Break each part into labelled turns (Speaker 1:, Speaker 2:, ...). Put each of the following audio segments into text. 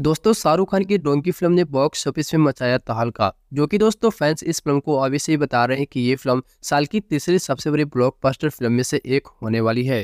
Speaker 1: दोस्तों शाहरुख खान की डोंकी फिल्म ने बॉक्स ऑफिस में मचाया तहलका जो कि दोस्तों फैंस इस फिल्म को अभी से ही बता रहे हैं कि ये फिल्म साल की तीसरी सबसे बड़ी ब्लॉकबस्टर फिल्म में से एक होने वाली है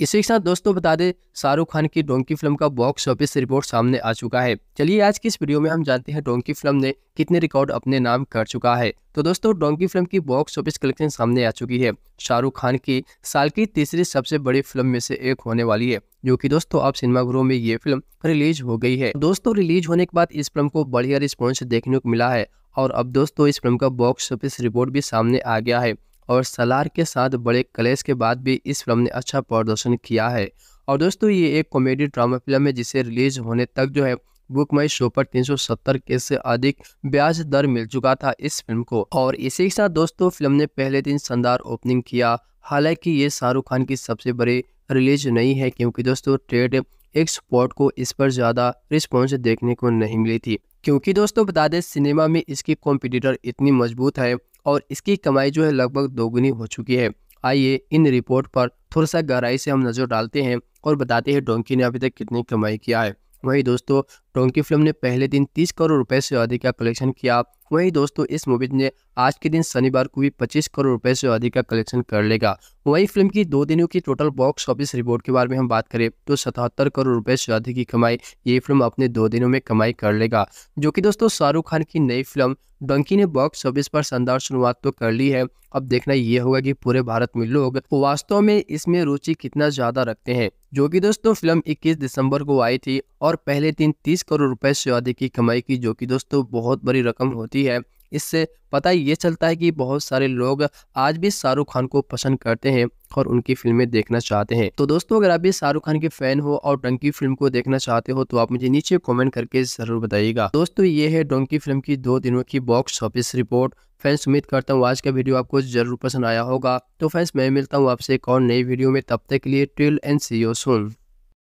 Speaker 1: इसी के साथ दोस्तों बता दें शाहरुख खान की डोंकी फिल्म का बॉक्स ऑफिस रिपोर्ट सामने आ चुका है चलिए आज की इस वीडियो में हम जानते हैं डोंकी फिल्म ने कितने रिकॉर्ड अपने नाम कर चुका है तो दोस्तों डोंकी फिल्म की बॉक्स ऑफिस कलेक्शन सामने आ चुकी है शाहरुख खान की साल की तीसरी सबसे बड़ी फिल्म में से एक होने वाली है जो कि दोस्तों अब सिनेमाघरों में ये फिल्म रिलीज हो गई है दोस्तों रिलीज होने के बाद इस फिल्म को बढ़िया रिस्पॉन्स देखने को मिला है और अब दोस्तों इस फिल्म का बॉक्स ऑफिस रिपोर्ट भी सामने आ गया है और सलार के साथ बड़े कलेश के बाद भी इस फिल्म ने अच्छा प्रदर्शन किया है और दोस्तों ये एक कॉमेडी ड्रामा फिल्म है जिसे रिलीज होने तक जो है बुक मई शो पर 370 के से अधिक ब्याज दर मिल चुका था इस फिल्म को और इसी के साथ दोस्तों फिल्म ने पहले दिन शानदार ओपनिंग किया हालांकि ये शाहरुख खान की सबसे बड़ी रिलीज नहीं है क्योंकि दोस्तों ट्रेड एक स्पॉट को इस पर ज़्यादा रिस्पॉन्स देखने को नहीं मिली थी क्योंकि दोस्तों बता दें सिनेमा में इसकी कॉम्पिटिटर इतनी मजबूत है और इसकी कमाई जो है लगभग दोगुनी हो चुकी है आइए इन रिपोर्ट पर थोड़ा सा गहराई से हम नज़र डालते हैं और बताते हैं डोंकी ने अभी तक कितनी कमाई किया है वहीं दोस्तों डोंकी फिल्म ने पहले दिन 30 करोड़ रुपए से अधिक का कलेक्शन किया वहीं दोस्तों इस मूवी ने आज के दिन शनिवार को भी 25 करोड़ रुपए से अधिक का कलेक्शन कर लेगा वहीं फिल्म की दो दिनों की टोटल बॉक्स ऑफिस रिपोर्ट के बारे में हम बात करें तो सतहत्तर करोड़ रुपए से अधिक की कमाई ये फिल्म अपने दो दिनों में कमाई कर लेगा जो कि दोस्तों शाहरुख खान की नई फिल्म डंकी ने बॉक्स ऑफिस पर शानदार शुरुआत तो कर ली है अब देखना यह होगा की पूरे भारत में लोग वास्तव में इसमें रुचि कितना ज्यादा रखते हैं जो कि दोस्तों फिल्म 21 दिसंबर को आई थी और पहले दिन 30 करोड़ रुपए से अधिक की कमाई की जो कि दोस्तों बहुत बड़ी रकम होती मूवी है इससे पता ये चलता है कि बहुत सारे लोग आज भी शाहरुख खान को पसंद करते हैं और उनकी फिल्में देखना चाहते हैं तो दोस्तों अगर आप भी शाहरुख खान के फैन हो और डंकी फिल्म को देखना चाहते हो तो आप मुझे नीचे कमेंट करके जरूर बताइएगा दोस्तों ये है डोंकी फिल्म की दो दिनों की बॉक्स ऑफिस रिपोर्ट फैंस उम्मीद करता हूँ आज का वीडियो आपको जरूर पसंद आया होगा तो फैंस मैं मिलता हूँ आपसे एक और नई वीडियो में तब तक के लिए ट्रिल एंड सी यू सुन